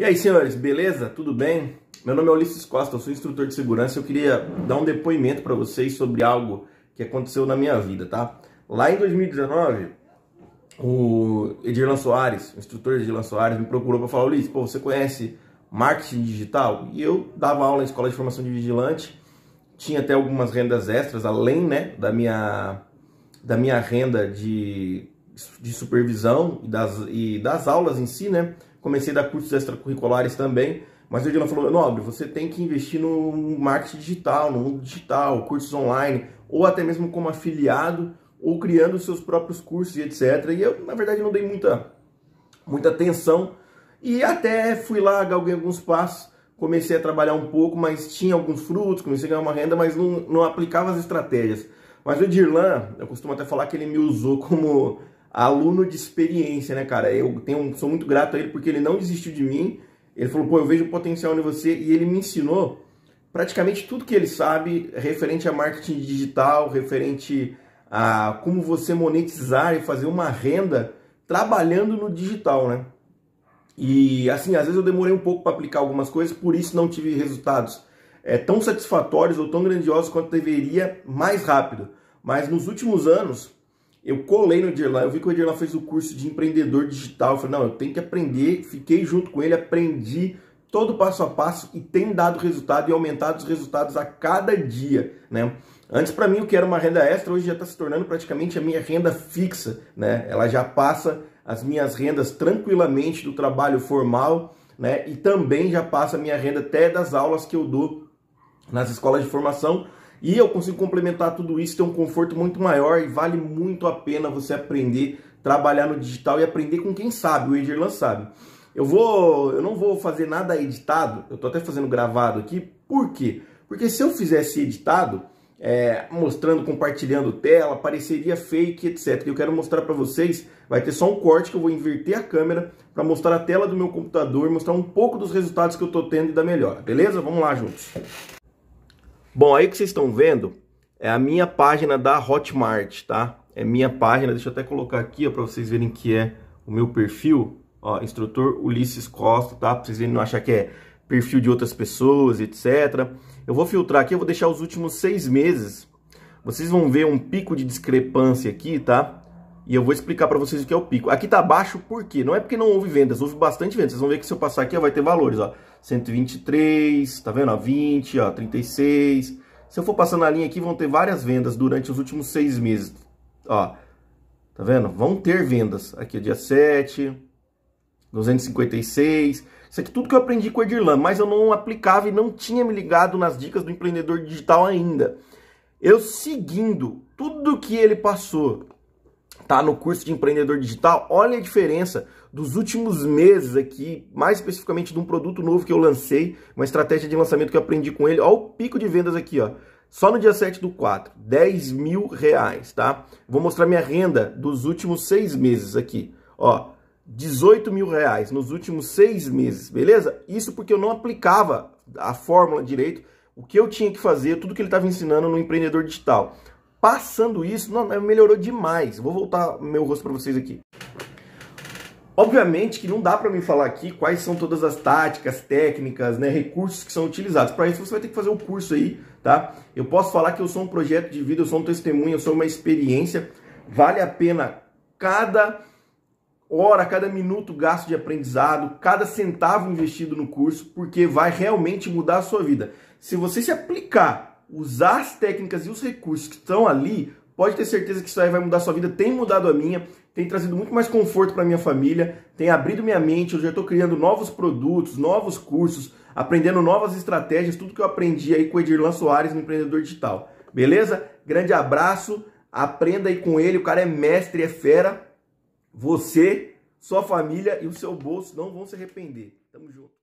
E aí, senhores, beleza? Tudo bem? Meu nome é Ulisses Costa, eu sou instrutor de segurança. Eu queria dar um depoimento para vocês sobre algo que aconteceu na minha vida, tá? Lá em 2019, o Edirlan Soares, o instrutor Edirlan Soares, me procurou para falar: Ulisses, pô, você conhece marketing digital? E eu dava aula na escola de formação de vigilante, tinha até algumas rendas extras, além né, da, minha, da minha renda de, de supervisão e das, e das aulas em si, né? comecei a dar cursos extracurriculares também, mas o Adilão falou, Nobre, você tem que investir no marketing digital, no mundo digital, cursos online, ou até mesmo como afiliado, ou criando seus próprios cursos e etc. E eu, na verdade, não dei muita, muita atenção, e até fui lá, galguei alguns passos, comecei a trabalhar um pouco, mas tinha alguns frutos, comecei a ganhar uma renda, mas não, não aplicava as estratégias. Mas o Dirlan, eu costumo até falar que ele me usou como aluno de experiência, né, cara? Eu tenho, sou muito grato a ele porque ele não desistiu de mim. Ele falou, pô, eu vejo potencial em você e ele me ensinou praticamente tudo que ele sabe referente a marketing digital, referente a como você monetizar e fazer uma renda trabalhando no digital, né? E assim, às vezes eu demorei um pouco para aplicar algumas coisas, por isso não tive resultados é, tão satisfatórios ou tão grandiosos quanto deveria mais rápido. Mas nos últimos anos, eu colei no Edirlan, eu vi que o Edirlan fez o curso de empreendedor digital, eu falei, não, eu tenho que aprender, fiquei junto com ele, aprendi todo passo a passo e tem dado resultado e aumentado os resultados a cada dia, né? Antes para mim o que era uma renda extra hoje já está se tornando praticamente a minha renda fixa, né? Ela já passa as minhas rendas tranquilamente do trabalho formal, né? E também já passa a minha renda até das aulas que eu dou nas escolas de formação, e eu consigo complementar tudo isso, ter um conforto muito maior e vale muito a pena você aprender, trabalhar no digital e aprender com quem sabe, o Edirlan sabe. Eu vou, eu não vou fazer nada editado, eu tô até fazendo gravado aqui, por quê? Porque se eu fizesse editado, é, mostrando, compartilhando tela, pareceria fake, etc. Eu quero mostrar para vocês, vai ter só um corte que eu vou inverter a câmera para mostrar a tela do meu computador, mostrar um pouco dos resultados que eu estou tendo e da melhora, beleza? Vamos lá juntos. Bom, aí que vocês estão vendo é a minha página da Hotmart, tá? É minha página, deixa eu até colocar aqui, ó, para vocês verem que é o meu perfil, ó, instrutor Ulisses Costa, tá? Para vocês verem não achar que é perfil de outras pessoas, etc. Eu vou filtrar aqui, eu vou deixar os últimos seis meses. Vocês vão ver um pico de discrepância aqui, tá? E eu vou explicar para vocês o que é o pico. Aqui tá baixo por quê? Não é porque não houve vendas, houve bastante vendas. Vocês vão ver que se eu passar aqui, ó, vai ter valores, ó. 123, tá vendo? Ó, 20, ó, 36. Se eu for passando a linha aqui, vão ter várias vendas durante os últimos seis meses. Ó, tá vendo? Vão ter vendas. Aqui, é dia 7, 256. Isso aqui é tudo que eu aprendi com o Edirlan, mas eu não aplicava e não tinha me ligado nas dicas do empreendedor digital ainda. Eu seguindo tudo que ele passou, tá no curso de empreendedor digital, olha a diferença dos últimos meses aqui, mais especificamente de um produto novo que eu lancei, uma estratégia de lançamento que eu aprendi com ele. Olha o pico de vendas aqui, ó. Só no dia 7 do 4, 10 mil reais, tá? Vou mostrar minha renda dos últimos seis meses aqui, ó. 18 mil reais nos últimos seis meses, beleza? Isso porque eu não aplicava a fórmula direito, o que eu tinha que fazer, tudo que ele estava ensinando no empreendedor digital. Passando isso, não, melhorou demais. Vou voltar meu rosto para vocês aqui. Obviamente que não dá para me falar aqui quais são todas as táticas, técnicas, né, recursos que são utilizados. Para isso você vai ter que fazer o um curso aí, tá? Eu posso falar que eu sou um projeto de vida, eu sou um testemunho, eu sou uma experiência. Vale a pena cada hora, cada minuto gasto de aprendizado, cada centavo investido no curso, porque vai realmente mudar a sua vida. Se você se aplicar usar as técnicas e os recursos que estão ali, pode ter certeza que isso aí vai mudar a sua vida, tem mudado a minha, tem trazido muito mais conforto para minha família, tem abrido minha mente, eu já estou criando novos produtos, novos cursos, aprendendo novas estratégias, tudo que eu aprendi aí com o Edirlan Soares no Empreendedor Digital. Beleza? Grande abraço, aprenda aí com ele, o cara é mestre, é fera. Você, sua família e o seu bolso não vão se arrepender. Tamo junto.